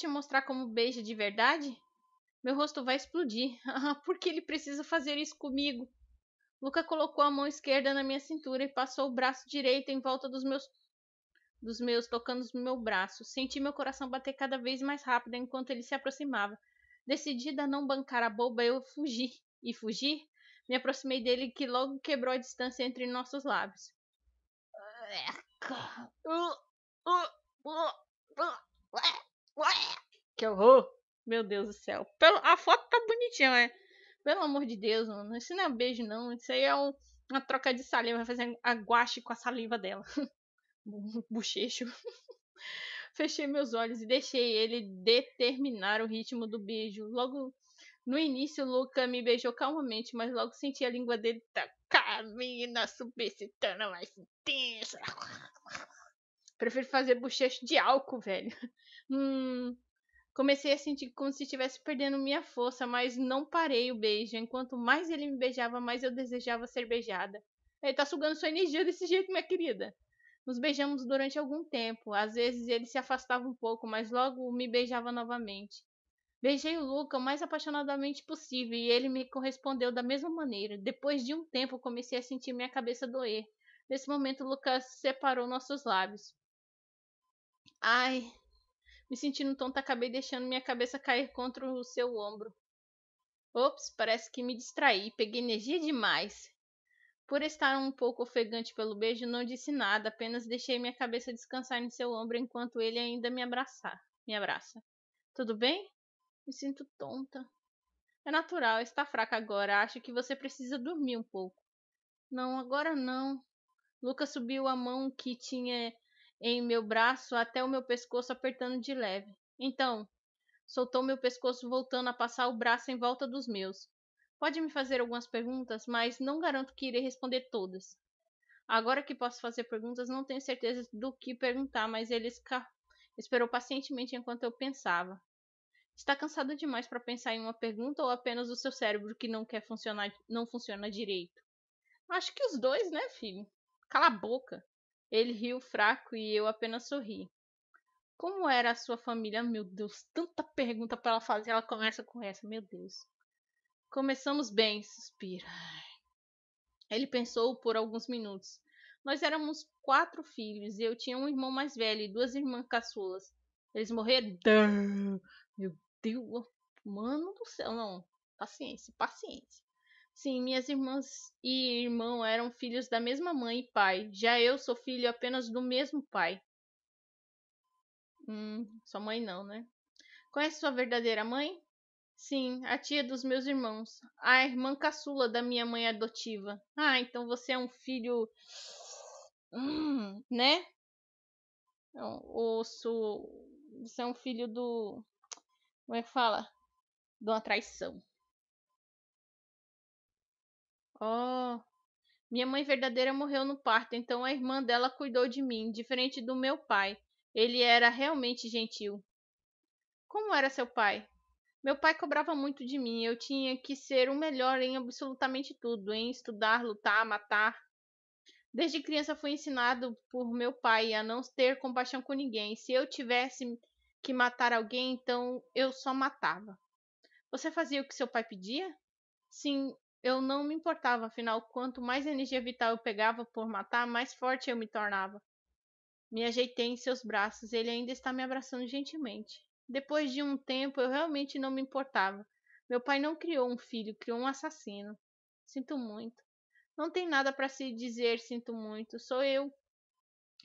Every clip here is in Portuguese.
te mostrar como beija de verdade? Meu rosto vai explodir. Ah, por que ele precisa fazer isso comigo? Luca colocou a mão esquerda na minha cintura e passou o braço direito em volta dos meus dos meus tocando no meu braço. Senti meu coração bater cada vez mais rápido enquanto ele se aproximava. Decidida a não bancar a boba, eu fugi. E fugi? Me aproximei dele que logo quebrou a distância entre nossos lábios que horror! Oh, meu Deus do céu. Pelo, a foto tá bonitinha, né? Pelo amor de Deus, mano. Isso não é um beijo, não. Isso aí é um, uma troca de saliva. Vai fazer aguache com a saliva dela. Bochecho. Fechei meus olhos e deixei ele determinar o ritmo do beijo. Logo no início, Luca me beijou calmamente, mas logo senti a língua dele tacar tacarina, subexcitando mais intensa. Prefiro fazer bochecho de álcool, velho. Hum, Comecei a sentir como se estivesse perdendo minha força, mas não parei o beijo. Enquanto mais ele me beijava, mais eu desejava ser beijada. Ele tá sugando sua energia desse jeito, minha querida. Nos beijamos durante algum tempo. Às vezes ele se afastava um pouco, mas logo me beijava novamente. Beijei o Luca o mais apaixonadamente possível e ele me correspondeu da mesma maneira. Depois de um tempo, comecei a sentir minha cabeça doer. Nesse momento, Lucas separou nossos lábios. Ai, me sentindo tonta, acabei deixando minha cabeça cair contra o seu ombro. Ops, parece que me distraí, peguei energia demais. Por estar um pouco ofegante pelo beijo, não disse nada, apenas deixei minha cabeça descansar em seu ombro enquanto ele ainda me abraçar. Me abraça. Tudo bem? Me sinto tonta. É natural, está fraca agora. Acho que você precisa dormir um pouco. Não, agora não. Lucas subiu a mão que tinha em meu braço até o meu pescoço, apertando de leve. Então, soltou meu pescoço, voltando a passar o braço em volta dos meus. Pode me fazer algumas perguntas, mas não garanto que irei responder todas. Agora que posso fazer perguntas, não tenho certeza do que perguntar, mas ele esperou pacientemente enquanto eu pensava. Está cansado demais para pensar em uma pergunta ou apenas o seu cérebro que não quer funcionar, não funciona direito? Acho que os dois, né, filho? Cala a boca. Ele riu fraco e eu apenas sorri. Como era a sua família? Meu Deus, tanta pergunta para ela fazer. Ela começa com essa, meu Deus. Começamos bem, suspira. Ele pensou por alguns minutos. Nós éramos quatro filhos e eu tinha um irmão mais velho e duas irmãs caçulas. Eles morreram. Meu Deus, mano do céu, não. Paciência, paciência. Sim, minhas irmãs e irmão eram filhos da mesma mãe e pai. Já eu sou filho apenas do mesmo pai. Hum, sua mãe não, né? Conhece sua verdadeira mãe? Sim, a tia dos meus irmãos. A irmã caçula da minha mãe adotiva. Ah, então você é um filho. Hum, né? Osso. Você é um filho do. Como é que fala? De uma traição. Oh, minha mãe verdadeira morreu no parto, então a irmã dela cuidou de mim, diferente do meu pai. Ele era realmente gentil. Como era seu pai? Meu pai cobrava muito de mim. Eu tinha que ser o melhor em absolutamente tudo, em estudar, lutar, matar. Desde criança fui ensinado por meu pai a não ter compaixão com ninguém. Se eu tivesse que matar alguém, então eu só matava. Você fazia o que seu pai pedia? Sim, eu não me importava, afinal, quanto mais energia vital eu pegava por matar, mais forte eu me tornava. Me ajeitei em seus braços, ele ainda está me abraçando gentilmente. Depois de um tempo, eu realmente não me importava. Meu pai não criou um filho, criou um assassino. Sinto muito. Não tem nada para se dizer, sinto muito. Sou eu.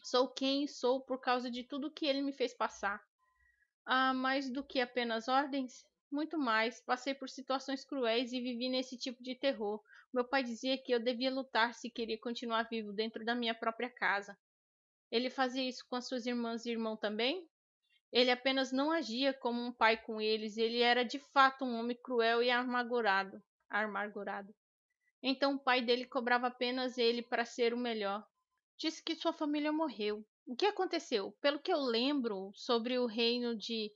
Sou quem sou por causa de tudo que ele me fez passar. Ah, mais do que apenas ordens? muito mais. Passei por situações cruéis e vivi nesse tipo de terror. Meu pai dizia que eu devia lutar se queria continuar vivo dentro da minha própria casa. Ele fazia isso com as suas irmãs e irmão também? Ele apenas não agia como um pai com eles, ele era de fato um homem cruel e amargurado. amargurado. Então o pai dele cobrava apenas ele para ser o melhor. Disse que sua família morreu. O que aconteceu? Pelo que eu lembro sobre o reino de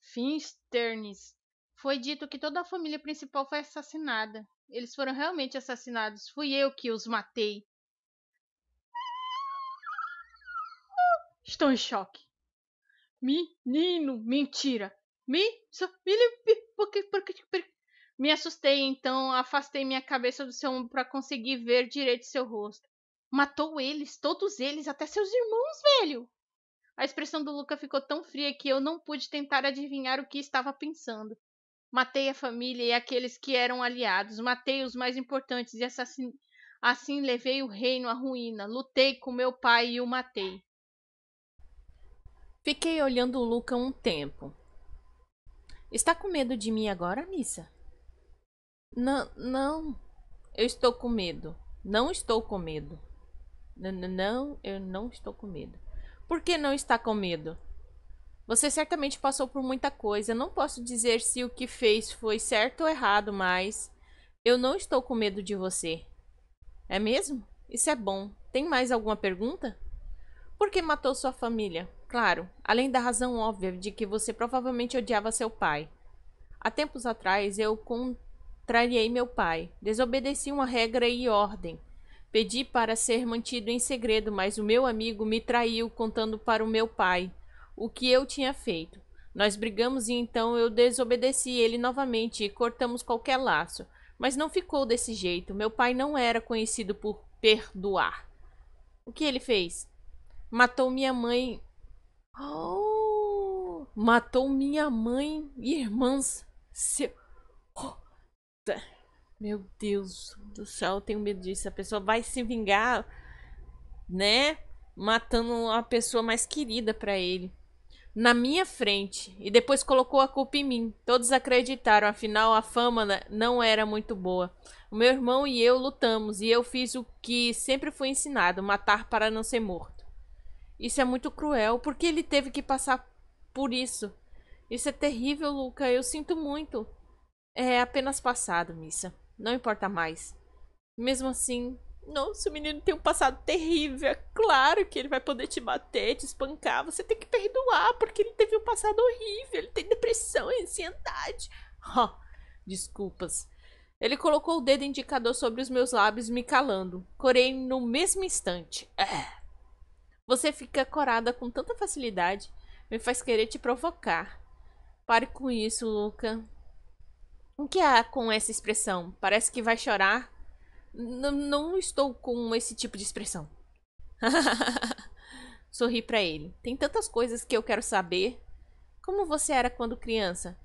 Finsternis, foi dito que toda a família principal foi assassinada. Eles foram realmente assassinados. Fui eu que os matei. Estou em choque. Menino, mentira. Me, porque, porque, porque. Me assustei, então afastei minha cabeça do seu ombro para conseguir ver direito seu rosto. Matou eles, todos eles, até seus irmãos, velho. A expressão do Luca ficou tão fria que eu não pude tentar adivinhar o que estava pensando. Matei a família e aqueles que eram aliados, matei os mais importantes e assassinei. Assim levei o reino à ruína, lutei com meu pai e o matei. Fiquei olhando Luca um tempo. Está com medo de mim agora, Missa? Não, não. Eu estou com medo. Não estou com medo. -n não, eu não estou com medo. Por que não está com medo? Você certamente passou por muita coisa. Não posso dizer se o que fez foi certo ou errado, mas eu não estou com medo de você. É mesmo? Isso é bom. Tem mais alguma pergunta? Por que matou sua família? Claro, além da razão óbvia de que você provavelmente odiava seu pai. Há tempos atrás eu contrariei meu pai, desobedeci uma regra e ordem. Pedi para ser mantido em segredo, mas o meu amigo me traiu contando para o meu pai o que eu tinha feito. Nós brigamos e então eu desobedeci ele novamente e cortamos qualquer laço. Mas não ficou desse jeito. Meu pai não era conhecido por perdoar. O que ele fez? Matou minha mãe. Oh, matou minha mãe e irmãs. Seu... Oh, Meu Deus do céu, eu tenho medo disso. A pessoa vai se vingar, né? Matando a pessoa mais querida para ele na minha frente e depois colocou a culpa em mim. Todos acreditaram, afinal a fama né, não era muito boa. O meu irmão e eu lutamos e eu fiz o que sempre fui ensinado: matar para não ser morto. Isso é muito cruel, porque ele teve que passar por isso. Isso é terrível, Luca. Eu sinto muito. É apenas passado, missa. Não importa mais. Mesmo assim, nossa, o menino tem um passado terrível. É claro que ele vai poder te bater, te espancar. Você tem que perdoar, porque ele teve um passado horrível. Ele tem depressão, ansiedade. Oh, desculpas. Ele colocou o dedo indicador sobre os meus lábios, me calando. Corei no mesmo instante. É. Você fica corada com tanta facilidade, me faz querer te provocar. Pare com isso, Luca. O que há com essa expressão? Parece que vai chorar não estou com esse tipo de expressão. Sorri para ele. Tem tantas coisas que eu quero saber. Como você era quando criança?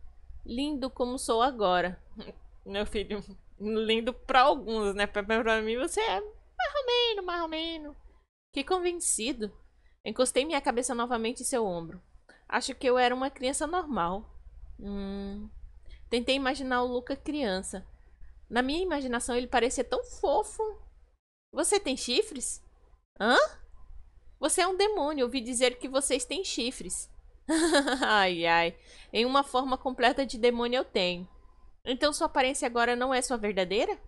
Lindo como sou agora. Meu filho, lindo para alguns, né? Para mim você é marromeno, marromeno. Que convencido. Encostei minha cabeça novamente em seu ombro. Acho que eu era uma criança normal. Hum. Tentei imaginar o Luca criança. Na minha imaginação, ele parecia tão fofo. Você tem chifres? Hã? Você é um demônio, ouvi dizer que vocês têm chifres. ai, ai. Em uma forma completa de demônio eu tenho. Então sua aparência agora não é sua verdadeira?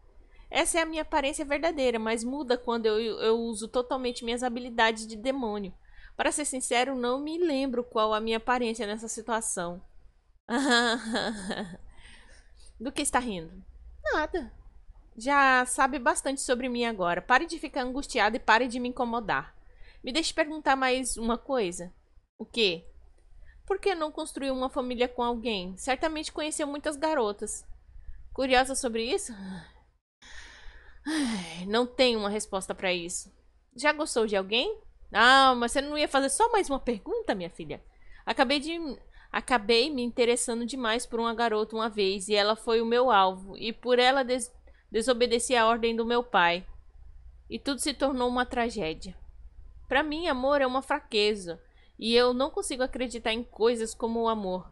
Essa é a minha aparência verdadeira, mas muda quando eu, eu uso totalmente minhas habilidades de demônio. Para ser sincero, não me lembro qual a minha aparência nessa situação. Do que está rindo? Nada. Já sabe bastante sobre mim agora. Pare de ficar angustiada e pare de me incomodar. Me deixe perguntar mais uma coisa. O quê? Por que não construiu uma família com alguém? Certamente conheceu muitas garotas. Curiosa sobre isso? não tenho uma resposta para isso. Já gostou de alguém? Ah, mas você não ia fazer só mais uma pergunta, minha filha? Acabei de Acabei me interessando demais por uma garota uma vez e ela foi o meu alvo, e por ela des desobedeci a ordem do meu pai. E tudo se tornou uma tragédia. Para mim, amor é uma fraqueza, e eu não consigo acreditar em coisas como o amor.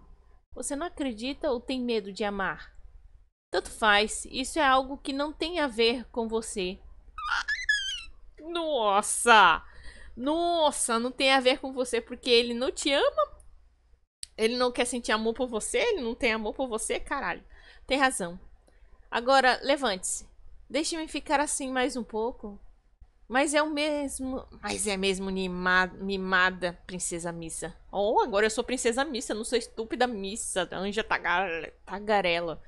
Você não acredita ou tem medo de amar? Tanto faz, isso é algo que não tem a ver com você. Nossa! Nossa, não tem a ver com você porque ele não te ama, ele não quer sentir amor por você? Ele não tem amor por você? Caralho. Tem razão. Agora, levante-se. Deixe-me ficar assim mais um pouco. Mas é o mesmo. Mas é mesmo mimada, mimada princesa missa. Oh, agora eu sou princesa missa, não sou estúpida missa, anja tagarela.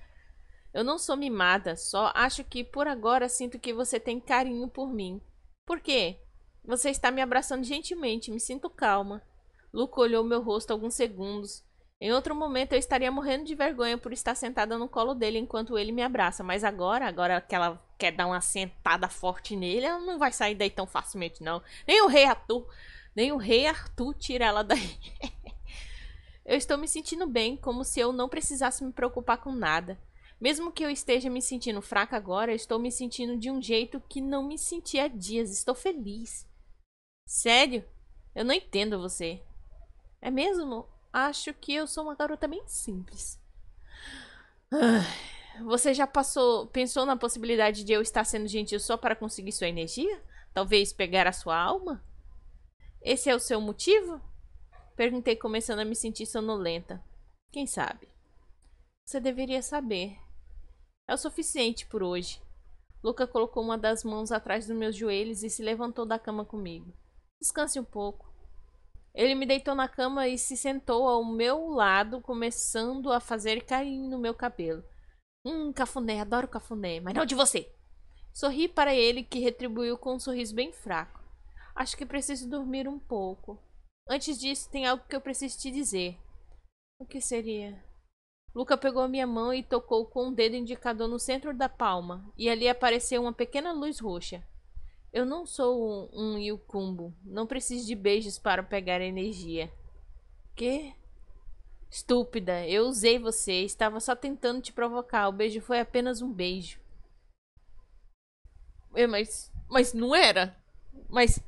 Eu não sou mimada, só acho que por agora sinto que você tem carinho por mim. Por quê? Você está me abraçando gentilmente, me sinto calma. Luca olhou meu rosto alguns segundos. Em outro momento eu estaria morrendo de vergonha por estar sentada no colo dele enquanto ele me abraça, mas agora, agora que ela quer dar uma sentada forte nele, ela não vai sair daí tão facilmente não. Nem o rei Arthur, nem o rei Arthur tira ela daí. eu estou me sentindo bem, como se eu não precisasse me preocupar com nada. Mesmo que eu esteja me sentindo fraca agora, estou me sentindo de um jeito que não me sentia há dias. Estou feliz. Sério? Eu não entendo você. É mesmo? Acho que eu sou uma garota bem simples. Você já passou, pensou na possibilidade de eu estar sendo gentil só para conseguir sua energia? Talvez pegar a sua alma? Esse é o seu motivo? Perguntei, começando a me sentir sonolenta. Quem sabe? Você deveria saber. É o suficiente por hoje. Luca colocou uma das mãos atrás dos meus joelhos e se levantou da cama comigo. Descanse um pouco. Ele me deitou na cama e se sentou ao meu lado, começando a fazer carinho no meu cabelo. Hum, cafuné, adoro cafuné, mas não de você. Sorri para ele, que retribuiu com um sorriso bem fraco. Acho que preciso dormir um pouco. Antes disso, tem algo que eu preciso te dizer. O que seria? Luca pegou minha mão e tocou com o um dedo indicador no centro da palma, e ali apareceu uma pequena luz roxa. Eu não sou um, um Não preciso de beijos para pegar energia. Que? Estúpida, eu usei você. Estava só tentando te provocar. O beijo foi apenas um beijo. É, mas, mas não era. Mas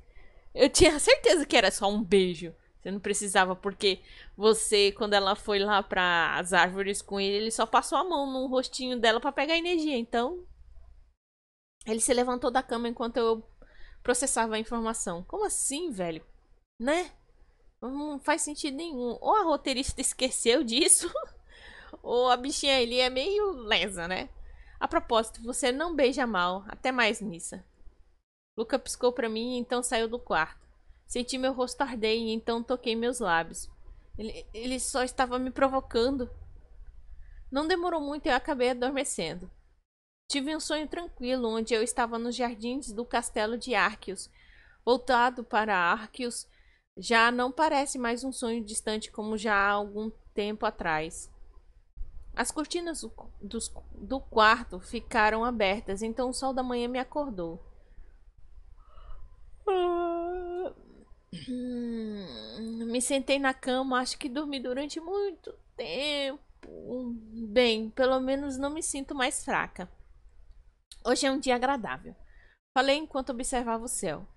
eu tinha certeza que era só um beijo. Você não precisava, porque você, quando ela foi lá para as árvores com ele, ele só passou a mão no rostinho dela para pegar energia. Então, ele se levantou da cama enquanto eu processava a informação. Como assim, velho? Né? Não faz sentido nenhum. Ou a roteirista esqueceu disso, ou a bichinha ali é meio lesa, né? A propósito, você não beija mal. Até mais, missa. Luca piscou para mim e então saiu do quarto. Senti meu rosto arder e então toquei meus lábios. Ele, ele só estava me provocando. Não demorou muito e eu acabei adormecendo. Tive um sonho tranquilo onde eu estava nos jardins do castelo de Arquios. Voltado para Arquios, já não parece mais um sonho distante como já há algum tempo atrás. As cortinas do, do, do quarto ficaram abertas, então o sol da manhã me acordou. Ah. me sentei na cama, acho que dormi durante muito tempo. Bem, pelo menos não me sinto mais fraca. Hoje é um dia agradável. Falei enquanto observava o céu.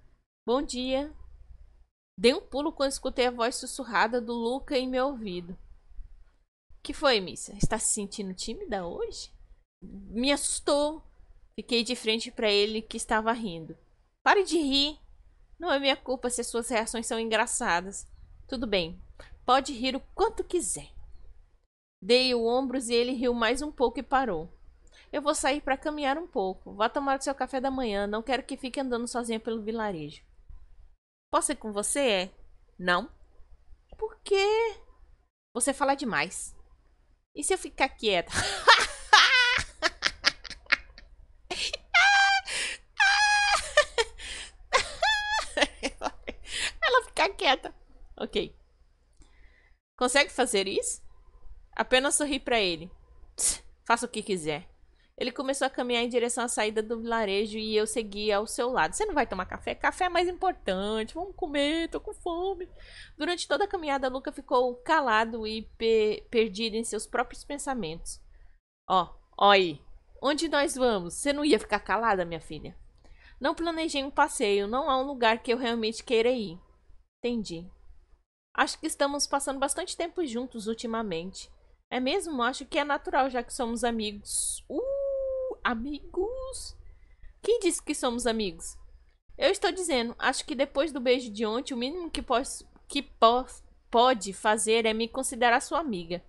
Bom dia. Dei um pulo quando escutei a voz sussurrada do Luca em meu ouvido. Que foi, Missa? Está se sentindo tímida hoje? Me assustou. Fiquei de frente para ele que estava rindo. Pare de rir. Não é minha culpa se as suas reações são engraçadas. Tudo bem. Pode rir o quanto quiser. Dei o ombros e ele riu mais um pouco e parou. Eu vou sair para caminhar um pouco. Vá tomar o seu café da manhã. Não quero que fique andando sozinha pelo vilarejo. Posso ir com você? É? Não. Por quê? Você fala demais. E se eu ficar quieta? Ela ficar quieta. Ok. Consegue fazer isso? Apenas sorri para ele. Faça o que quiser. Ele começou a caminhar em direção à saída do vilarejo e eu segui ao seu lado. Você não vai tomar café? Café é mais importante. Vamos comer, tô com fome. Durante toda a caminhada, Luca ficou calado e pe perdido em seus próprios pensamentos. Ó, ó aí. Onde nós vamos? Você não ia ficar calada, minha filha? Não planejei um passeio. Não há um lugar que eu realmente queira ir. Entendi. Acho que estamos passando bastante tempo juntos ultimamente. É mesmo? Acho que é natural, já que somos amigos. Uh! amigos. Quem disse que somos amigos? Eu estou dizendo, acho que depois do beijo de ontem, o mínimo que, posso, que po pode fazer é me considerar sua amiga.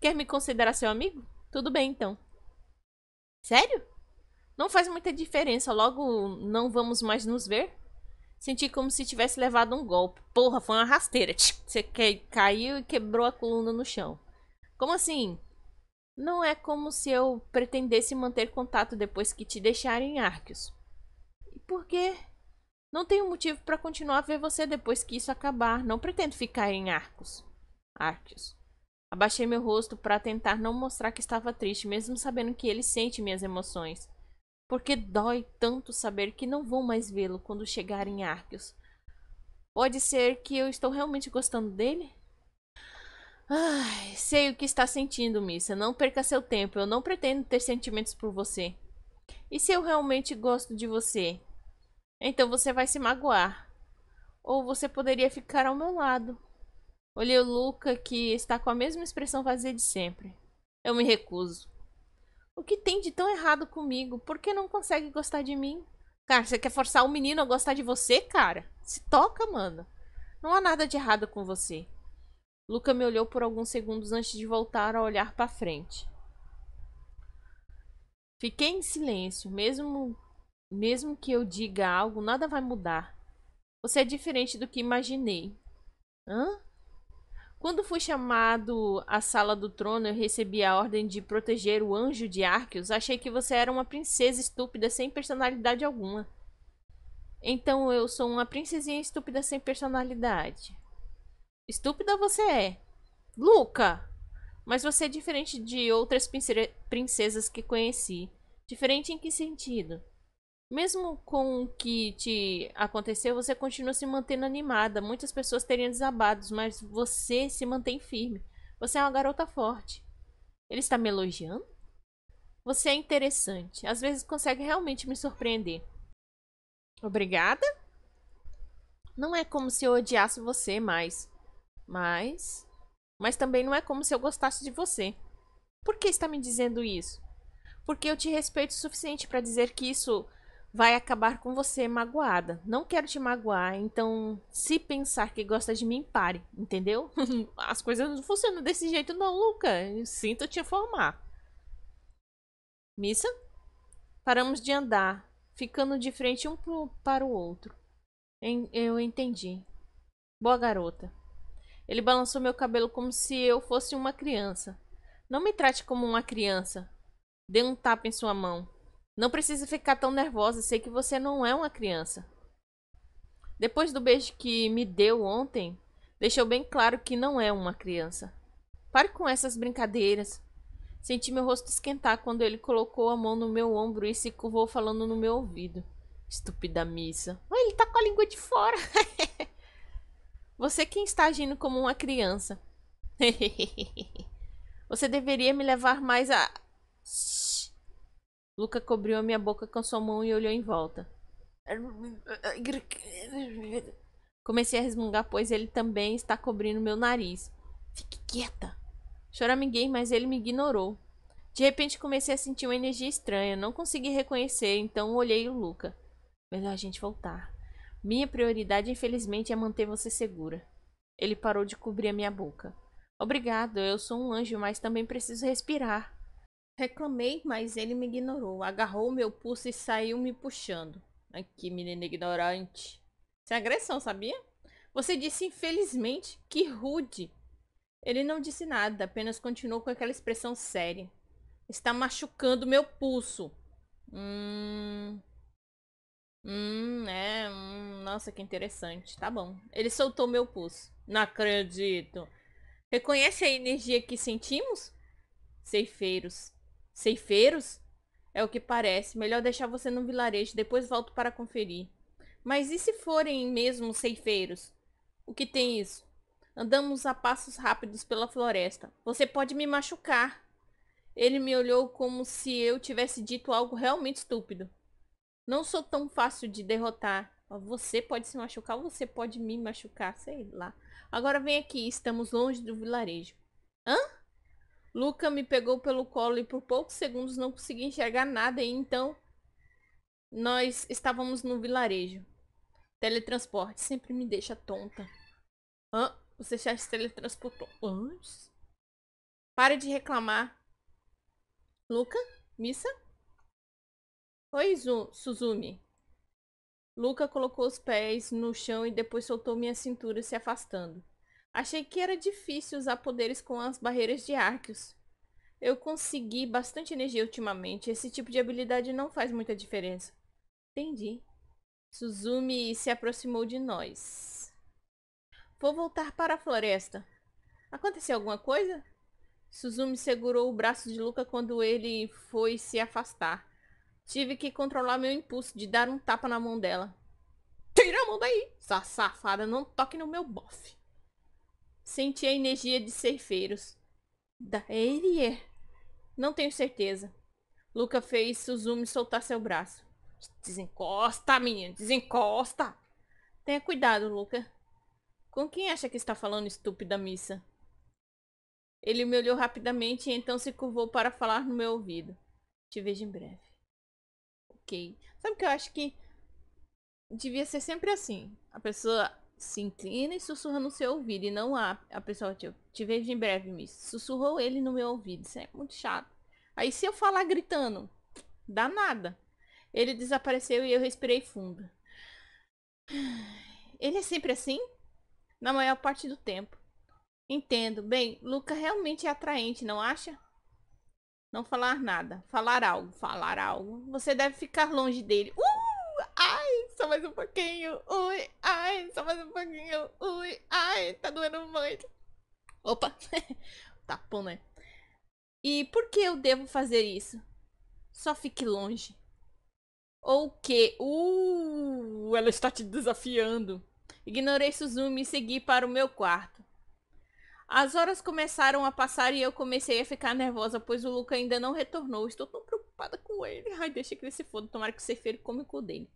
Quer me considerar seu amigo? Tudo bem então. Sério? Não faz muita diferença, logo não vamos mais nos ver? Senti como se tivesse levado um golpe. Porra, foi uma rasteira. Você caiu e quebrou a coluna no chão. Como assim? Não é como se eu pretendesse manter contato depois que te deixarem em Arceus. E por quê? Não tenho motivo para continuar a ver você depois que isso acabar. Não pretendo ficar em Arcos. Arcos. Abaixei meu rosto para tentar não mostrar que estava triste, mesmo sabendo que ele sente minhas emoções. Porque dói tanto saber que não vou mais vê-lo quando chegar em Arcos. Pode ser que eu estou realmente gostando dele? Ai, sei o que está sentindo, Missa. Não perca seu tempo. Eu não pretendo ter sentimentos por você. E se eu realmente gosto de você? Então você vai se magoar. Ou você poderia ficar ao meu lado. Olhei o Luca, que está com a mesma expressão vazia de sempre. Eu me recuso. O que tem de tão errado comigo? Por que não consegue gostar de mim? Cara, você quer forçar o menino a gostar de você, cara? Se toca, mano. Não há nada de errado com você. Luca me olhou por alguns segundos antes de voltar a olhar para frente. Fiquei em silêncio, mesmo mesmo que eu diga algo, nada vai mudar. Você é diferente do que imaginei. Hã? Quando fui chamado à sala do trono, eu recebi a ordem de proteger o anjo de Arqueus. Achei que você era uma princesa estúpida sem personalidade alguma. Então eu sou uma princesinha estúpida sem personalidade. Estúpida você é. Luca! Mas você é diferente de outras princesas que conheci. Diferente em que sentido? Mesmo com o que te aconteceu, você continua se mantendo animada. Muitas pessoas teriam desabado, mas você se mantém firme. Você é uma garota forte. Ele está me elogiando? Você é interessante. Às vezes consegue realmente me surpreender. Obrigada? Não é como se eu odiasse você mais. Mas. Mas também não é como se eu gostasse de você. Por que está me dizendo isso? Porque eu te respeito o suficiente para dizer que isso vai acabar com você magoada. Não quero te magoar, então se pensar que gosta de mim, pare, entendeu? As coisas não funcionam desse jeito não, Luca. Sinto te informar. Missa? Paramos de andar, ficando de frente um para o outro. Eu entendi. Boa garota. Ele balançou meu cabelo como se eu fosse uma criança. Não me trate como uma criança. Deu um tapa em sua mão. Não precisa ficar tão nervosa, sei que você não é uma criança. Depois do beijo que me deu ontem, deixou bem claro que não é uma criança. Pare com essas brincadeiras. Senti meu rosto esquentar quando ele colocou a mão no meu ombro e se curvou falando no meu ouvido. Estúpida missa. Ele tá com a língua de fora. Você quem está agindo como uma criança. Você deveria me levar mais a. Shhh. Luca cobriu a minha boca com sua mão e olhou em volta. Comecei a resmungar, pois ele também está cobrindo meu nariz. Fique quieta. Choraminguei, mas ele me ignorou. De repente comecei a sentir uma energia estranha. Não consegui reconhecer, então olhei o Luca. Melhor a gente voltar. Minha prioridade, infelizmente, é manter você segura. Ele parou de cobrir a minha boca. Obrigado, eu sou um anjo, mas também preciso respirar. Reclamei, mas ele me ignorou. Agarrou meu pulso e saiu me puxando. Aqui, menina ignorante. Sem é agressão, sabia? Você disse infelizmente que rude. Ele não disse nada, apenas continuou com aquela expressão séria. Está machucando meu pulso. Hum. Hum, é. Hum, nossa, que interessante. Tá bom. Ele soltou meu pulso. Não acredito. Reconhece a energia que sentimos? Ceifeiros. Ceifeiros? É o que parece. Melhor deixar você no vilarejo, depois volto para conferir. Mas e se forem mesmo ceifeiros? O que tem isso? Andamos a passos rápidos pela floresta. Você pode me machucar. Ele me olhou como se eu tivesse dito algo realmente estúpido. Não sou tão fácil de derrotar. Você pode se machucar você pode me machucar, sei lá. Agora vem aqui, estamos longe do vilarejo. Hã? Luca me pegou pelo colo e por poucos segundos não consegui enxergar nada e então nós estávamos no vilarejo. Teletransporte sempre me deixa tonta. Hã? Você já se teletransportou antes? Pare de reclamar. Luca? Missa? Oi, Suzumi. Luca colocou os pés no chão e depois soltou minha cintura se afastando. Achei que era difícil usar poderes com as barreiras de arcos. Eu consegui bastante energia ultimamente. Esse tipo de habilidade não faz muita diferença. Entendi. Suzumi se aproximou de nós. Vou voltar para a floresta. Aconteceu alguma coisa? Suzumi segurou o braço de Luca quando ele foi se afastar. Tive que controlar meu impulso de dar um tapa na mão dela. Tira a mão daí! Sua safada, não toque no meu bofe. Senti a energia de ceifeiros. Da Erie. Não tenho certeza. Luca fez Suzumi soltar seu braço. Desencosta, menino, desencosta! Tenha cuidado, Luca. Com quem acha que está falando, estúpida missa? Ele me olhou rapidamente e então se curvou para falar no meu ouvido. Te vejo em breve ok. Sabe o que eu acho que devia ser sempre assim? A pessoa se inclina e sussurra no seu ouvido. E não a, a pessoa, tipo, te vejo em breve, miss. Sussurrou ele no meu ouvido. Isso é muito chato. Aí se eu falar gritando, dá nada. Ele desapareceu e eu respirei fundo. Ele é sempre assim? Na maior parte do tempo. Entendo. Bem, Luca realmente é atraente, não acha? Não falar nada. Falar algo. Falar algo. Você deve ficar longe dele. Uh! Ai, só mais um pouquinho. Ui, ai, só mais um pouquinho. Ui, ai, tá doendo muito. Opa. Tapão, né? E por que eu devo fazer isso? Só fique longe. Ou que? Uh, ela está te desafiando. Ignorei Suzumi e segui para o meu quarto. As horas começaram a passar e eu comecei a ficar nervosa, pois o Luca ainda não retornou. Estou tão preocupada com ele. Ai, deixa que ele se foda. Tomara que o feiro come o dele.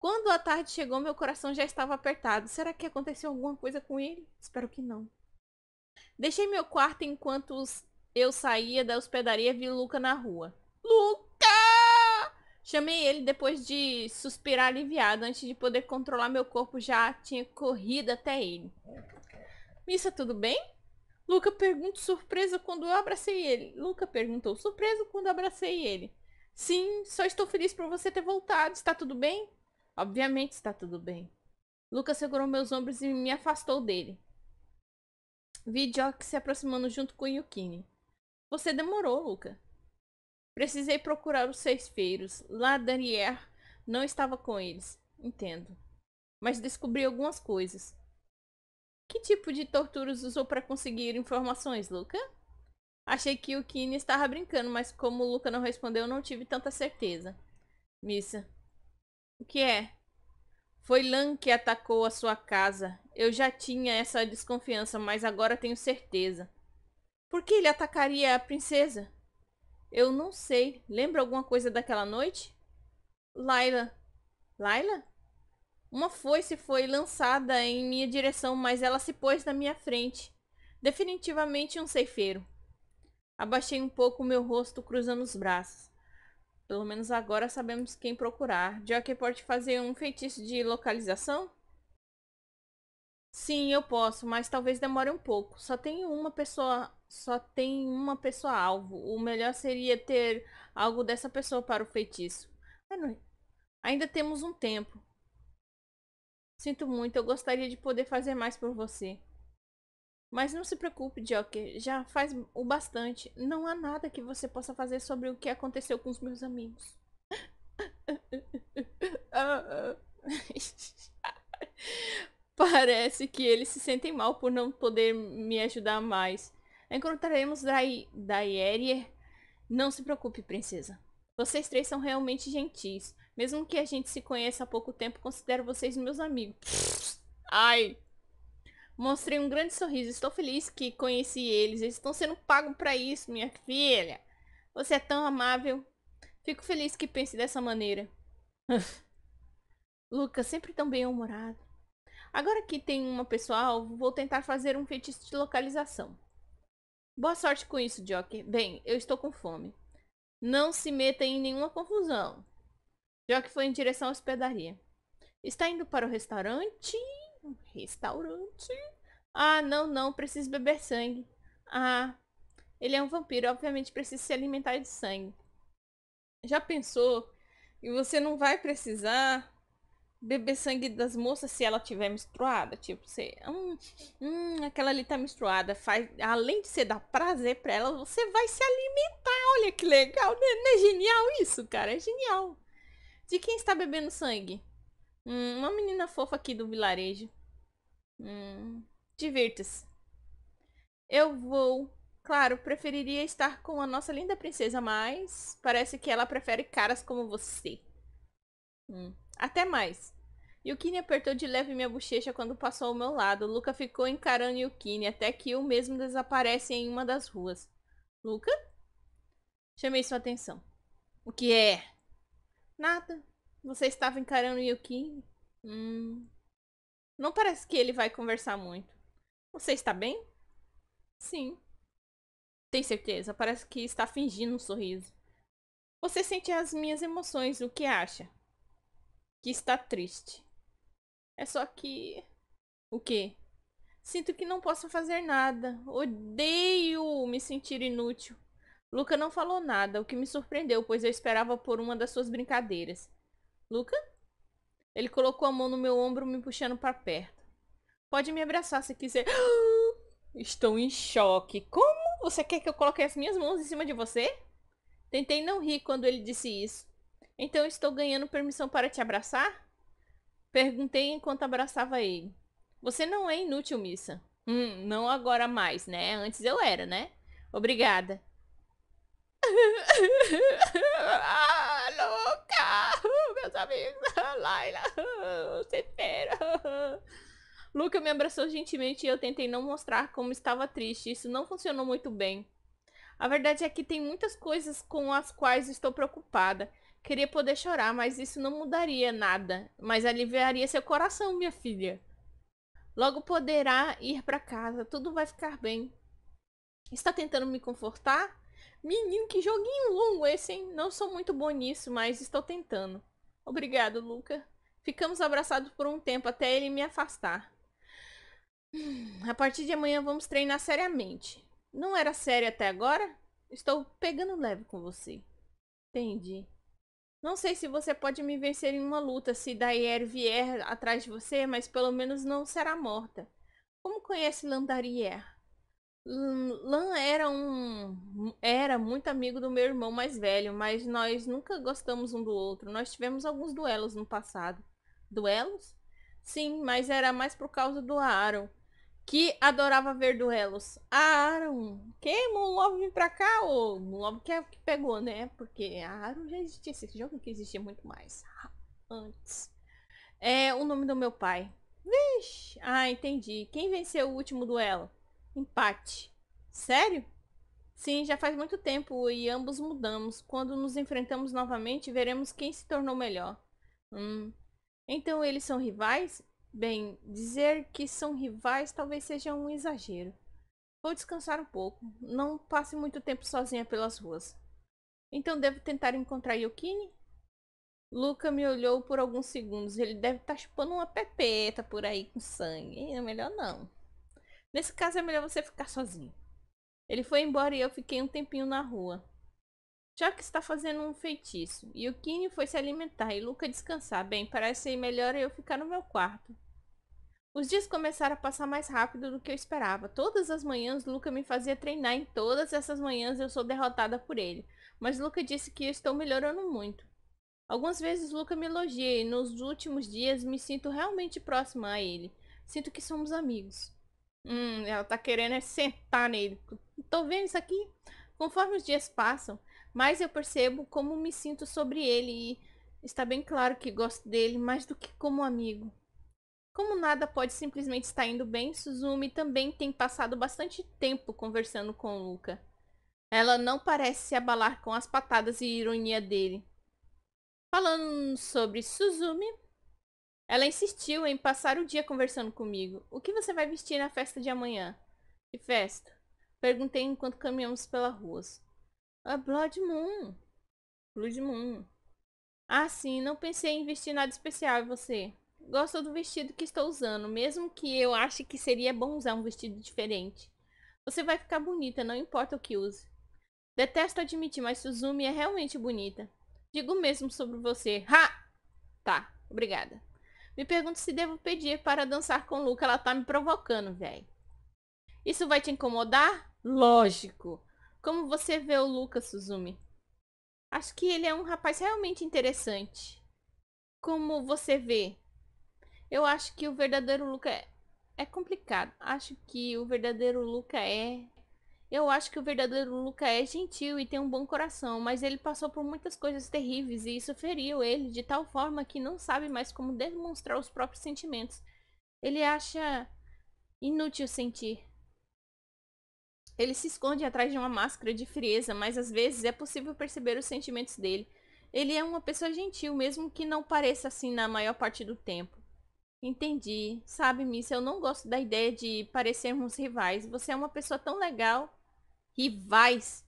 Quando a tarde chegou, meu coração já estava apertado. Será que aconteceu alguma coisa com ele? Espero que não. Deixei meu quarto enquanto eu saía da hospedaria e vi Luca na rua. Luca! Chamei ele depois de suspirar aliviado. Antes de poder controlar meu corpo, já tinha corrido até ele. Missa, tudo bem? Luca perguntou surpreso quando eu abracei ele. Luca perguntou surpreso quando abracei ele. Sim, só estou feliz por você ter voltado. Está tudo bem? Obviamente está tudo bem. Luca segurou meus ombros e me afastou dele. Vi Jock se aproximando junto com Yukini. Você demorou, Luca. Precisei procurar os seis feiros. Lá Danier não estava com eles. Entendo. Mas descobri algumas coisas. Que tipo de torturas usou para conseguir informações, Luca? Achei que o Kine estava brincando, mas como o Luca não respondeu, não tive tanta certeza. Missa. O que é? Foi Lan que atacou a sua casa. Eu já tinha essa desconfiança, mas agora tenho certeza. Por que ele atacaria a princesa? Eu não sei. Lembra alguma coisa daquela noite? Laila. Laila? Uma foice foi lançada em minha direção, mas ela se pôs na minha frente. Definitivamente um ceifeiro. Abaixei um pouco o meu rosto, cruzando os braços. Pelo menos agora sabemos quem procurar. Joker pode fazer um feitiço de localização? Sim, eu posso, mas talvez demore um pouco. Só tem uma pessoa, só tem uma pessoa alvo. O melhor seria ter algo dessa pessoa para o feitiço. Ainda temos um tempo. Sinto muito, eu gostaria de poder fazer mais por você. Mas não se preocupe, Joker, já faz o bastante. Não há nada que você possa fazer sobre o que aconteceu com os meus amigos. Parece que eles se sentem mal por não poder me ajudar mais. Encontraremos Dai Daierier. Não se preocupe, princesa. Vocês três são realmente gentis. Mesmo que a gente se conheça há pouco tempo, considero vocês meus amigos. Ai. Mostrei um grande sorriso. Estou feliz que conheci eles. Eles estão sendo pagos para isso, minha filha. Você é tão amável. Fico feliz que pense dessa maneira. Lucas, sempre tão bem-humorado. Agora que tem uma pessoal, vou tentar fazer um feitiço de localização. Boa sorte com isso, Joker. Bem, eu estou com fome. Não se meta em nenhuma confusão. Já que foi em direção à hospedaria. Está indo para o restaurante? Restaurante? Ah, não, não, preciso beber sangue. Ah, ele é um vampiro, obviamente precisa se alimentar de sangue. Já pensou? E você não vai precisar beber sangue das moças se ela tiver menstruada. Tipo, você. Hum, hum, aquela ali tá menstruada. Faz, além de você dar prazer pra ela, você vai se alimentar. Olha que legal, né? Não é genial isso, cara? É genial. De quem está bebendo sangue? Hum, uma menina fofa aqui do vilarejo. Hum, Divirta-se. Eu vou. Claro, preferiria estar com a nossa linda princesa, mas parece que ela prefere caras como você. Hum, até mais. Yukini apertou de leve minha bochecha quando passou ao meu lado. Luca ficou encarando Yukini até que o mesmo desaparece em uma das ruas. Luca? Chamei sua atenção. O que é? Nada. Você estava encarando o Yuki? Hum. Não parece que ele vai conversar muito. Você está bem? Sim. Tem certeza? Parece que está fingindo um sorriso. Você sente as minhas emoções, o que acha? Que está triste. É só que. O quê? Sinto que não posso fazer nada. Odeio me sentir inútil. Luca não falou nada, o que me surpreendeu, pois eu esperava por uma das suas brincadeiras. Luca? Ele colocou a mão no meu ombro, me puxando para perto. Pode me abraçar se quiser. Estou em choque. Como? Você quer que eu coloque as minhas mãos em cima de você? Tentei não rir quando ele disse isso. Então estou ganhando permissão para te abraçar? Perguntei enquanto abraçava ele. Você não é inútil, Missa. Hum, não agora mais, né? Antes eu era, né? Obrigada. Ah, Luca! Meus amigos! Laila! Cepera! Luca me abraçou gentilmente e eu tentei não mostrar como estava triste. Isso não funcionou muito bem. A verdade é que tem muitas coisas com as quais estou preocupada. Queria poder chorar, mas isso não mudaria nada. Mas aliviaria seu coração, minha filha. Logo poderá ir para casa. Tudo vai ficar bem. Está tentando me confortar? Menino, que joguinho longo esse, hein? Não sou muito bom nisso, mas estou tentando. Obrigado, Luca. Ficamos abraçados por um tempo até ele me afastar. Hum, a partir de amanhã vamos treinar seriamente. Não era sério até agora? Estou pegando leve com você. Entendi. Não sei se você pode me vencer em uma luta se Daier vier atrás de você, mas pelo menos não será morta. Como conhece Landarier? Hum, Lan era um era muito amigo do meu irmão mais velho, mas nós nunca gostamos um do outro. Nós tivemos alguns duelos no passado. Duelos? Sim, mas era mais por causa do Aaron, que adorava ver duelos. Ah, Aaron, que Mulov vem pra cá, ou Mulov que, é, que pegou, né? Porque Aaron já existia esse jogo que existia muito mais antes. É o nome do meu pai. Vixe, ah, entendi. Quem venceu o último duelo? Empate. Sério? Sim, já faz muito tempo e ambos mudamos. Quando nos enfrentamos novamente, veremos quem se tornou melhor. Hum. Então eles são rivais? Bem, dizer que são rivais talvez seja um exagero. Vou descansar um pouco. Não passe muito tempo sozinha pelas ruas. Então devo tentar encontrar Yukini? Luca me olhou por alguns segundos. Ele deve estar tá chupando uma pepeta por aí com sangue. É melhor não. Nesse caso é melhor você ficar sozinho. Ele foi embora e eu fiquei um tempinho na rua. Chuck está fazendo um feitiço, e o Kine foi se alimentar e Luca descansar. Bem, parece melhor eu ficar no meu quarto. Os dias começaram a passar mais rápido do que eu esperava. Todas as manhãs Luca me fazia treinar, em todas essas manhãs eu sou derrotada por ele. Mas Luca disse que estou melhorando muito. Algumas vezes Luca me elogia e nos últimos dias me sinto realmente próxima a ele. Sinto que somos amigos. Hum, ela tá querendo é sentar nele. Tô vendo isso aqui. Conforme os dias passam, mais eu percebo como me sinto sobre ele e está bem claro que gosto dele mais do que como amigo. Como nada pode simplesmente estar indo bem, Suzumi também tem passado bastante tempo conversando com o Luca. Ela não parece se abalar com as patadas e ironia dele. Falando sobre Suzumi, ela insistiu em passar o dia conversando comigo. O que você vai vestir na festa de amanhã? Que festa? Perguntei enquanto caminhamos pelas ruas. A Blood Moon. Blood Moon. Ah, sim, não pensei em vestir nada especial em você. Gosto do vestido que estou usando, mesmo que eu ache que seria bom usar um vestido diferente. Você vai ficar bonita, não importa o que use. Detesto admitir, mas Suzumi é realmente bonita. Digo mesmo sobre você. Ha! Tá, obrigada. Me pergunto se devo pedir para dançar com Luca. Ela tá me provocando, velho. Isso vai te incomodar? Lógico. Como você vê o Luca, Suzumi? Acho que ele é um rapaz realmente interessante. Como você vê? Eu acho que o verdadeiro Luca é, é complicado. Acho que o verdadeiro Luca é eu acho que o verdadeiro Luca é gentil e tem um bom coração, mas ele passou por muitas coisas terríveis e isso feriu ele de tal forma que não sabe mais como demonstrar os próprios sentimentos. Ele acha inútil sentir. Ele se esconde atrás de uma máscara de frieza, mas às vezes é possível perceber os sentimentos dele. Ele é uma pessoa gentil, mesmo que não pareça assim na maior parte do tempo. Entendi. Sabe, Miss, eu não gosto da ideia de parecermos rivais. Você é uma pessoa tão legal. Rivais.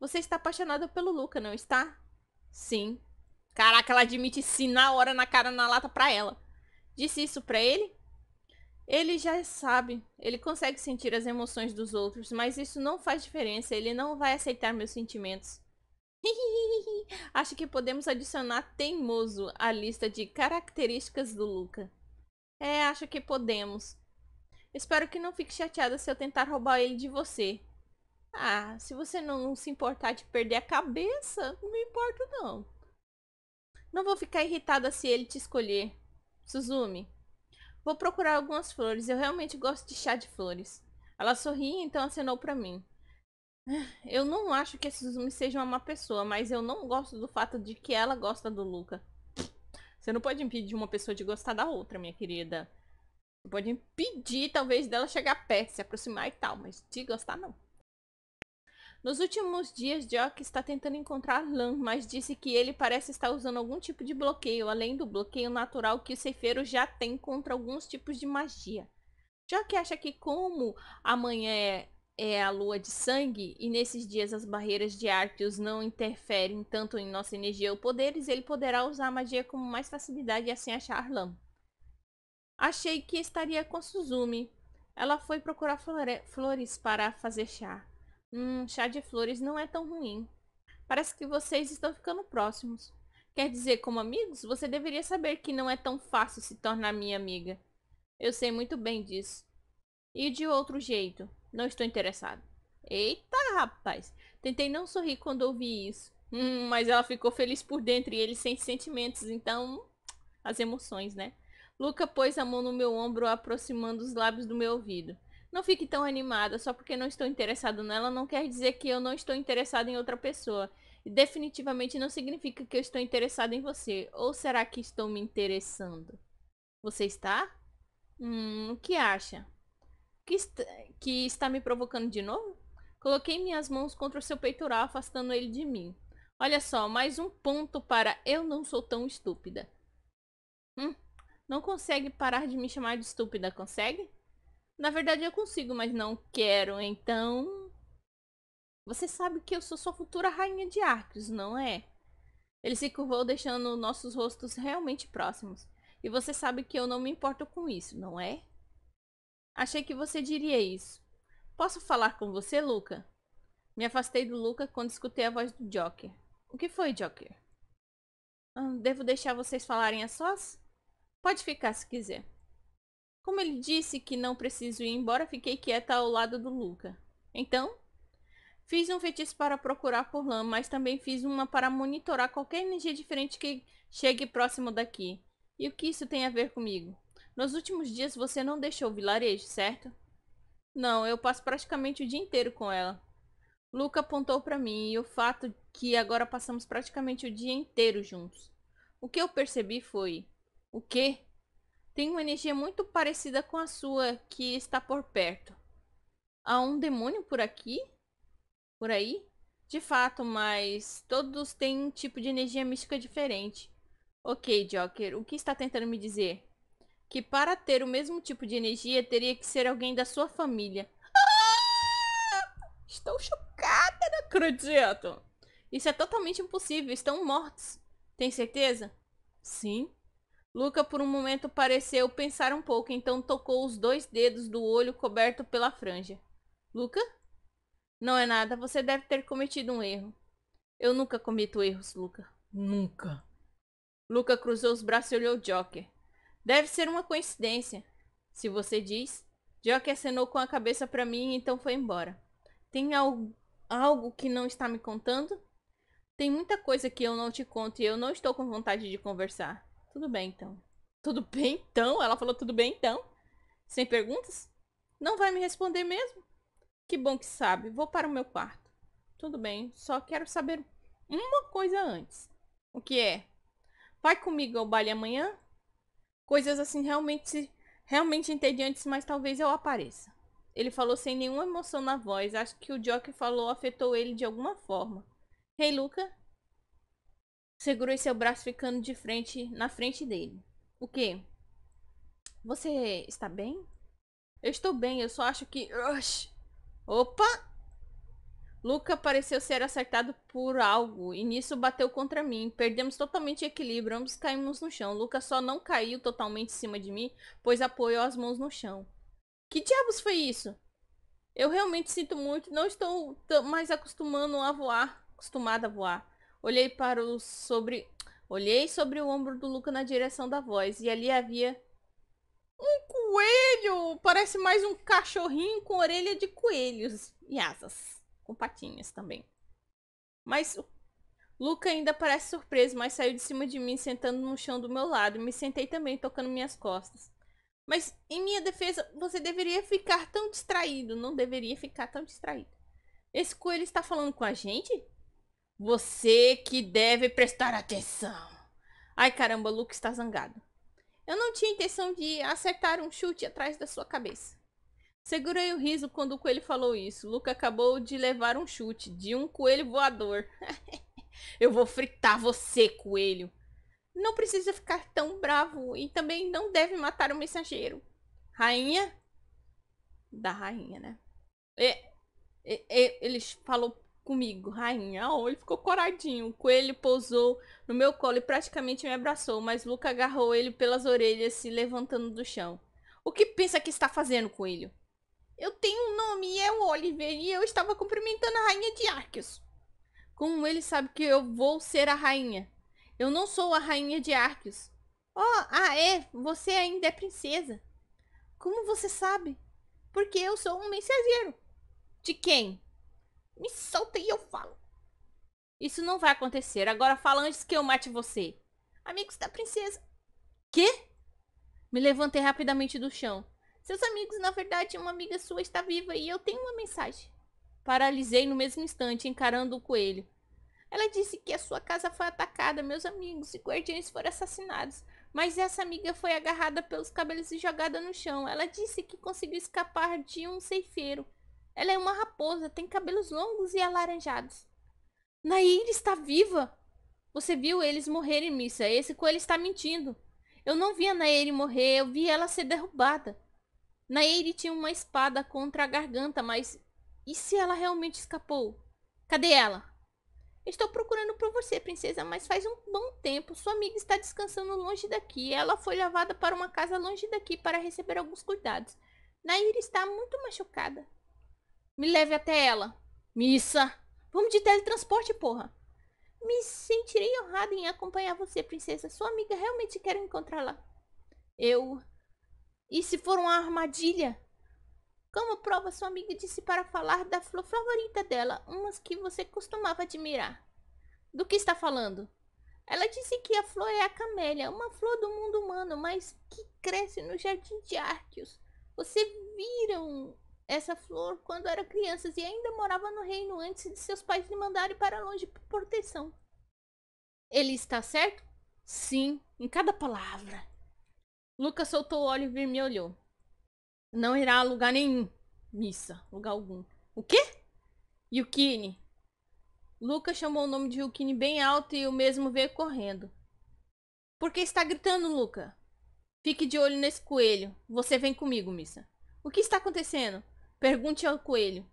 Você está apaixonada pelo Luca, não está? Sim. Caraca, ela admite sim na hora, na cara, na lata pra ela. Disse isso pra ele? Ele já sabe. Ele consegue sentir as emoções dos outros, mas isso não faz diferença. Ele não vai aceitar meus sentimentos. Acho que podemos adicionar teimoso à lista de características do Luca. É, acho que podemos. Espero que não fique chateada se eu tentar roubar ele de você. Ah, se você não se importar de perder a cabeça, não me importo não. Não vou ficar irritada se ele te escolher. Suzumi. Vou procurar algumas flores. Eu realmente gosto de chá de flores. Ela sorriu e então acenou para mim. Eu não acho que a Suzumi seja uma má pessoa, mas eu não gosto do fato de que ela gosta do Luca. Você não pode impedir uma pessoa de gostar da outra, minha querida. Você pode impedir, talvez, dela chegar perto, se aproximar e tal, mas de gostar, não. Nos últimos dias, Jock está tentando encontrar Lan, mas disse que ele parece estar usando algum tipo de bloqueio, além do bloqueio natural que o Cefeiro já tem contra alguns tipos de magia. Jock acha que como amanhã é, é a lua de sangue e nesses dias as barreiras de Arteus não interferem tanto em nossa energia ou poderes, ele poderá usar a magia com mais facilidade e assim achar Lan. Achei que estaria com Suzumi. Ela foi procurar flores para fazer chá. Hum, chá de flores não é tão ruim. Parece que vocês estão ficando próximos. Quer dizer, como amigos, você deveria saber que não é tão fácil se tornar minha amiga. Eu sei muito bem disso. E de outro jeito, não estou interessado. Eita, rapaz! Tentei não sorrir quando ouvi isso. Hum, mas ela ficou feliz por dentro e ele sente sentimentos, então. As emoções, né? Luca pôs a mão no meu ombro, aproximando os lábios do meu ouvido não fique tão animada, só porque não estou interessado nela não quer dizer que eu não estou interessado em outra pessoa. e Definitivamente não significa que eu estou interessado em você. Ou será que estou me interessando? Você está? Hum, o que acha? Que, est que está me provocando de novo? Coloquei minhas mãos contra o seu peitoral, afastando ele de mim. Olha só, mais um ponto para eu não sou tão estúpida. Hum, não consegue parar de me chamar de estúpida, consegue? Na verdade eu consigo, mas não quero, então. Você sabe que eu sou sua futura rainha de Arcos, não é? Ele se curvou, deixando nossos rostos realmente próximos. E você sabe que eu não me importo com isso, não é? Achei que você diria isso. Posso falar com você, Luca? Me afastei do Luca quando escutei a voz do Joker. O que foi, Joker? Hum, devo deixar vocês falarem a sós? Pode ficar se quiser. Como ele disse que não preciso ir embora, fiquei quieta ao lado do Luca. Então, fiz um feitiço para procurar por lã, mas também fiz uma para monitorar qualquer energia diferente que chegue próximo daqui. E o que isso tem a ver comigo? Nos últimos dias você não deixou o vilarejo, certo? Não, eu passo praticamente o dia inteiro com ela. Luca apontou para mim e o fato que agora passamos praticamente o dia inteiro juntos. O que eu percebi foi: o quê? tem uma energia muito parecida com a sua que está por perto. Há um demônio por aqui? Por aí? De fato, mas todos têm um tipo de energia mística diferente. Ok, Joker, o que está tentando me dizer? Que para ter o mesmo tipo de energia, teria que ser alguém da sua família. Ah! Estou chocada, não acredito! Isso é totalmente impossível, estão mortos. Tem certeza? Sim, Luca, por um momento, pareceu pensar um pouco, então tocou os dois dedos do olho coberto pela franja. Luca? Não é nada, você deve ter cometido um erro. Eu nunca cometo erros, Luca. Nunca. Luca cruzou os braços e olhou Joker. Deve ser uma coincidência. Se você diz. Joker acenou com a cabeça para mim e então foi embora. Tem algo, algo que não está me contando? Tem muita coisa que eu não te conto e eu não estou com vontade de conversar. Tudo bem, então. Tudo bem, então? Ela falou tudo bem, então? Sem perguntas? Não vai me responder mesmo? Que bom que sabe. Vou para o meu quarto. Tudo bem, só quero saber uma coisa antes. O que é? Vai comigo ao baile amanhã? Coisas assim realmente, realmente entediantes, mas talvez eu apareça. Ele falou sem nenhuma emoção na voz. Acho que o Joker falou afetou ele de alguma forma. Hey, Luca, segurou seu braço ficando de frente na frente dele. O que? Você está bem? Eu estou bem, eu só acho que. Opa! Luca pareceu ser acertado por algo e nisso bateu contra mim. Perdemos totalmente equilíbrio, ambos caímos no chão. Luca só não caiu totalmente em cima de mim, pois apoiou as mãos no chão. Que diabos foi isso? Eu realmente sinto muito, não estou mais acostumando a voar, acostumada a voar. Olhei para o sobre. Olhei sobre o ombro do Luca na direção da voz, e ali havia. Um coelho! Parece mais um cachorrinho com orelha de coelhos e asas. Com patinhas também. Mas Luca ainda parece surpreso, mas saiu de cima de mim, sentando no chão do meu lado. Me sentei também, tocando minhas costas. Mas, em minha defesa, você deveria ficar tão distraído. Não deveria ficar tão distraído. Esse coelho está falando com a gente? Você que deve prestar atenção. Ai caramba, Luke está zangado. Eu não tinha intenção de acertar um chute atrás da sua cabeça. Segurei o riso quando o coelho falou isso. Luke acabou de levar um chute de um coelho voador. Eu vou fritar você, coelho. Não precisa ficar tão bravo e também não deve matar o mensageiro. Rainha? Da rainha, né? E, é, e, é, é, ele falou comigo, rainha. Oh, ele ficou coradinho. O coelho pousou no meu colo e praticamente me abraçou, mas Luca agarrou ele pelas orelhas, se levantando do chão. O que pensa que está fazendo, coelho? Eu tenho um nome e é o Oliver, e eu estava cumprimentando a rainha de Arceus. Como ele sabe que eu vou ser a rainha? Eu não sou a rainha de Arceus. Oh, ah é, você ainda é princesa. Como você sabe? Porque eu sou um mensageiro. De quem? Me solta e eu falo. Isso não vai acontecer. Agora fala antes que eu mate você. Amigos da princesa. Quê? Me levantei rapidamente do chão. Seus amigos, na verdade, uma amiga sua está viva e eu tenho uma mensagem. Paralisei no mesmo instante, encarando o coelho. Ela disse que a sua casa foi atacada, meus amigos e guardiões foram assassinados. Mas essa amiga foi agarrada pelos cabelos e jogada no chão. Ela disse que conseguiu escapar de um ceifeiro. Ela é uma raposa, tem cabelos longos e alaranjados. Nair está viva! Você viu eles morrerem, Missa. Esse coelho está mentindo. Eu não vi a Nair morrer, eu vi ela ser derrubada. Nair tinha uma espada contra a garganta, mas... E se ela realmente escapou? Cadê ela? Estou procurando por você, princesa, mas faz um bom tempo. Sua amiga está descansando longe daqui. Ela foi levada para uma casa longe daqui para receber alguns cuidados. Nair está muito machucada. Me leve até ela. Missa! Vamos de teletransporte, porra! Me sentirei honrada em acompanhar você, princesa. Sua amiga realmente quer encontrá-la. Eu. E se for uma armadilha? Como prova, sua amiga disse para falar da flor favorita dela, umas que você costumava admirar. Do que está falando? Ela disse que a flor é a camélia, uma flor do mundo humano, mas que cresce no jardim de Arqueos. Você viram essa flor quando era criança e ainda morava no reino antes de seus pais lhe mandarem para longe por proteção. Ele está certo? Sim, em cada palavra. Lucas soltou o Oliver e me olhou. Não irá a lugar nenhum. Missa, lugar algum. O quê? Yukine. Lucas chamou o nome de Yukine bem alto e o mesmo veio correndo. Por que está gritando, Luca? Fique de olho nesse coelho. Você vem comigo, Missa. O que está acontecendo? Pergunte ao coelho.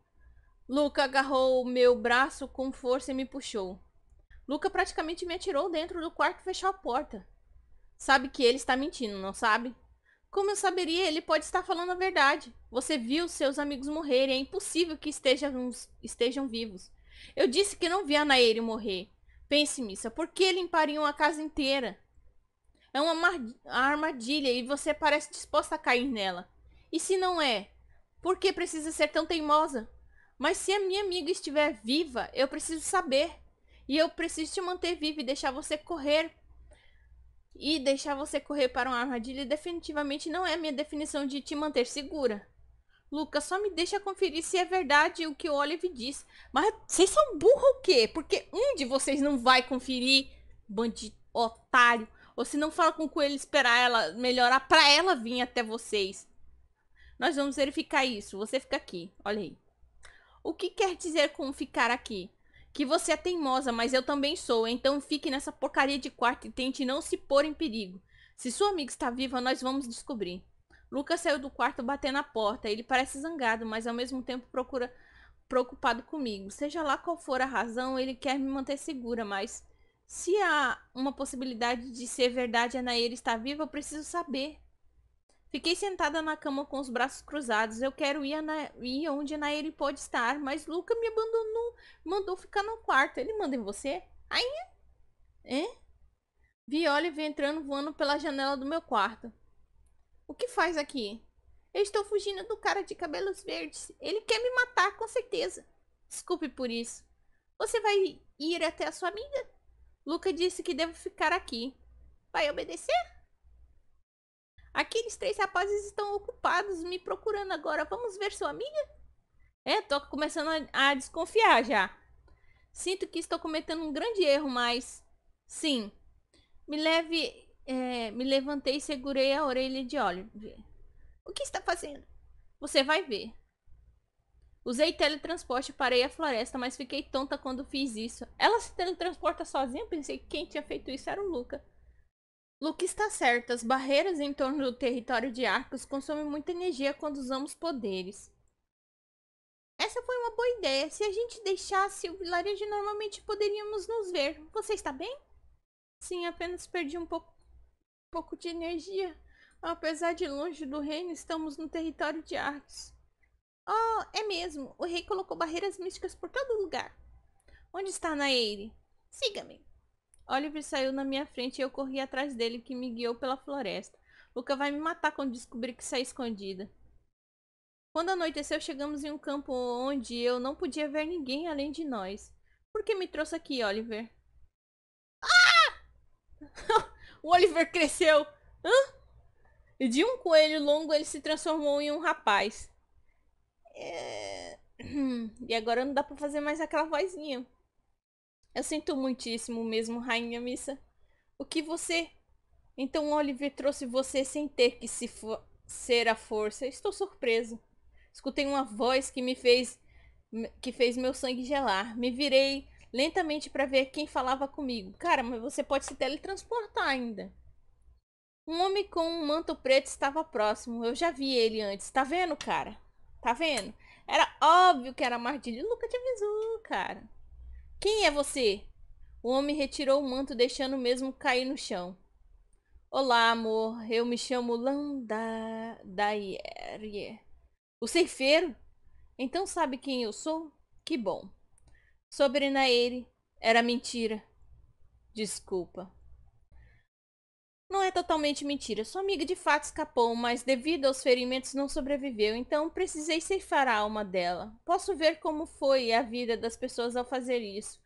Luca agarrou meu braço com força e me puxou. Luca praticamente me atirou dentro do quarto e fechou a porta. Sabe que ele está mentindo, não sabe? Como eu saberia? Ele pode estar falando a verdade. Você viu seus amigos morrerem. É impossível que estejam, estejam vivos. Eu disse que não vi a Nairi morrer. Pense, Missa, por que limpariam a casa inteira? É uma armadilha e você parece disposta a cair nela. E se não é? Por que precisa ser tão teimosa? Mas se a minha amiga estiver viva, eu preciso saber. E eu preciso te manter viva e deixar você correr. E deixar você correr para uma armadilha definitivamente não é a minha definição de te manter segura. Lucas, só me deixa conferir se é verdade o que o Olive diz. Mas vocês são burro ou quê? Porque um de vocês não vai conferir, bandido otário. Ou se não fala com o coelho, esperar ela melhorar para ela vir até vocês. Nós vamos verificar isso. Você fica aqui. Olha aí. O que quer dizer com ficar aqui? Que você é teimosa, mas eu também sou. Então fique nessa porcaria de quarto e tente não se pôr em perigo. Se sua amiga está viva, nós vamos descobrir. Lucas saiu do quarto batendo na porta. Ele parece zangado, mas ao mesmo tempo procura preocupado comigo. Seja lá qual for a razão, ele quer me manter segura, mas se há uma possibilidade de ser verdade a é Nair está viva, eu preciso saber. Fiquei sentada na cama com os braços cruzados. Eu quero ir, na... ir onde Nairi pode estar, mas Luca me abandonou, mandou ficar no quarto. Ele manda em você? Ai! é? Vi Oliver entrando voando pela janela do meu quarto. O que faz aqui? Eu estou fugindo do cara de cabelos verdes. Ele quer me matar, com certeza. Desculpe por isso. Você vai ir até a sua amiga? Luca disse que devo ficar aqui. Vai obedecer? Aqueles três rapazes estão ocupados me procurando agora. Vamos ver sua amiga? É, tô começando a, a desconfiar já. Sinto que estou cometendo um grande erro, mas. Sim. Me leve. É, me levantei e segurei a orelha de Oliver. O que está fazendo? Você vai ver. Usei teletransporte, parei a floresta, mas fiquei tonta quando fiz isso. Ela se teletransporta sozinha? Pensei que quem tinha feito isso era o Luca. Luke está certo, as barreiras em torno do território de Arcos consomem muita energia quando usamos poderes. Essa foi uma boa ideia. Se a gente deixasse o vilarejo, normalmente poderíamos nos ver. Você está bem? Sim, apenas perdi um pouco, um pouco de energia. Apesar de longe do reino, estamos no território de Arcos. Oh, é mesmo. O rei colocou barreiras místicas por todo lugar. Onde está Naeire? Siga-me. Oliver saiu na minha frente e eu corri atrás dele, que me guiou pela floresta. Luca vai me matar quando descobrir que saí escondida. Quando anoiteceu, chegamos em um campo onde eu não podia ver ninguém além de nós. Por que me trouxe aqui, Oliver? Ah! o Oliver cresceu! Hã? E de um coelho longo, ele se transformou em um rapaz. É... E agora não dá pra fazer mais aquela vozinha. Eu sinto muitíssimo mesmo, Rainha Missa. O que você... Então Oliver trouxe você sem ter que se for... ser a força. Estou surpreso. Escutei uma voz que me fez... Que fez meu sangue gelar. Me virei lentamente para ver quem falava comigo. Cara, mas você pode se teletransportar ainda. Um homem com um manto preto estava próximo. Eu já vi ele antes. Tá vendo, cara? Tá vendo? Era óbvio que era armadilha. O Luca te avisou, cara. Quem é você? O homem retirou o manto, deixando o mesmo cair no chão. Olá, amor. Eu me chamo Landaier. O ceifeiro? Então sabe quem eu sou? Que bom. Sobre Naere, era mentira. Desculpa. Não é totalmente mentira, sua amiga de fato escapou, mas devido aos ferimentos não sobreviveu, então precisei ceifar a alma dela. Posso ver como foi a vida das pessoas ao fazer isso.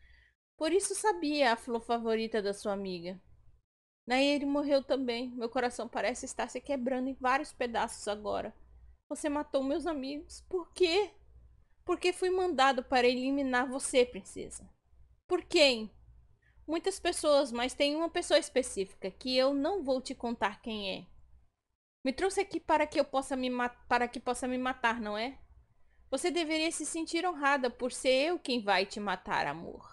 Por isso sabia a flor favorita da sua amiga. Nair morreu também. Meu coração parece estar se quebrando em vários pedaços agora. Você matou meus amigos. Por quê? Porque fui mandado para eliminar você, princesa. Por quem? muitas pessoas, mas tem uma pessoa específica que eu não vou te contar quem é. Me trouxe aqui para que eu possa me para que possa me matar, não é? Você deveria se sentir honrada por ser eu quem vai te matar, amor.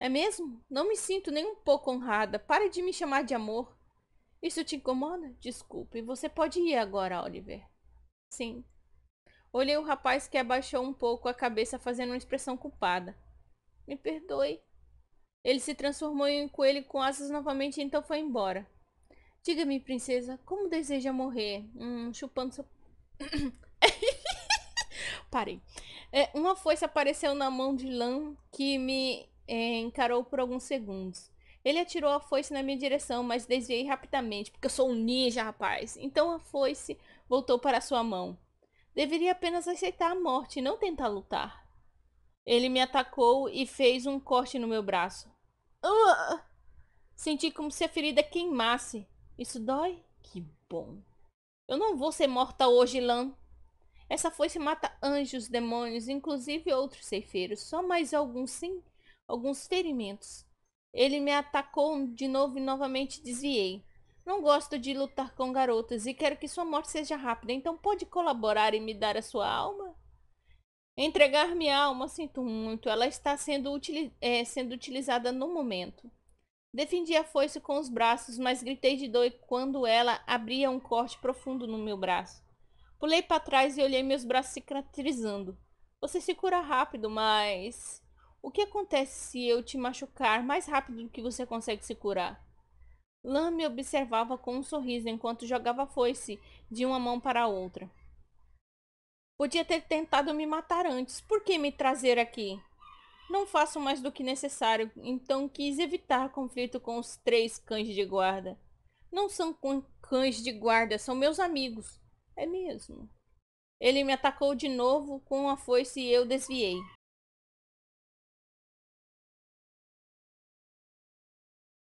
É mesmo? Não me sinto nem um pouco honrada. Pare de me chamar de amor. Isso te incomoda? Desculpe, você pode ir agora, Oliver. Sim. Olhei o rapaz que abaixou um pouco a cabeça, fazendo uma expressão culpada. Me perdoe, ele se transformou em um coelho com asas novamente e então foi embora. Diga-me, princesa, como deseja morrer? Hum, chupando seu. Parei. É, uma foice apareceu na mão de Lan que me é, encarou por alguns segundos. Ele atirou a foice na minha direção, mas desviei rapidamente, porque eu sou um ninja, rapaz. Então a foice voltou para sua mão. Deveria apenas aceitar a morte, não tentar lutar. Ele me atacou e fez um corte no meu braço. Uh! Senti como se a ferida queimasse. Isso dói? Que bom. Eu não vou ser morta hoje, Lan. Essa foice mata anjos, demônios, inclusive outros ceifeiros. Só mais alguns, sim. Alguns ferimentos. Ele me atacou de novo e novamente desviei. Não gosto de lutar com garotas e quero que sua morte seja rápida, então pode colaborar e me dar a sua alma? Entregar minha alma, sinto muito, ela está sendo, utili é, sendo utilizada no momento. Defendi a foice com os braços, mas gritei de dor quando ela abria um corte profundo no meu braço. Pulei para trás e olhei meus braços cicatrizando. Você se cura rápido, mas. O que acontece se eu te machucar mais rápido do que você consegue se curar? Lan me observava com um sorriso enquanto jogava a foice de uma mão para a outra. Podia ter tentado me matar antes. Por que me trazer aqui? Não faço mais do que necessário, então quis evitar conflito com os três cães de guarda. Não são cães de guarda, são meus amigos. É mesmo. Ele me atacou de novo com a foice e eu desviei.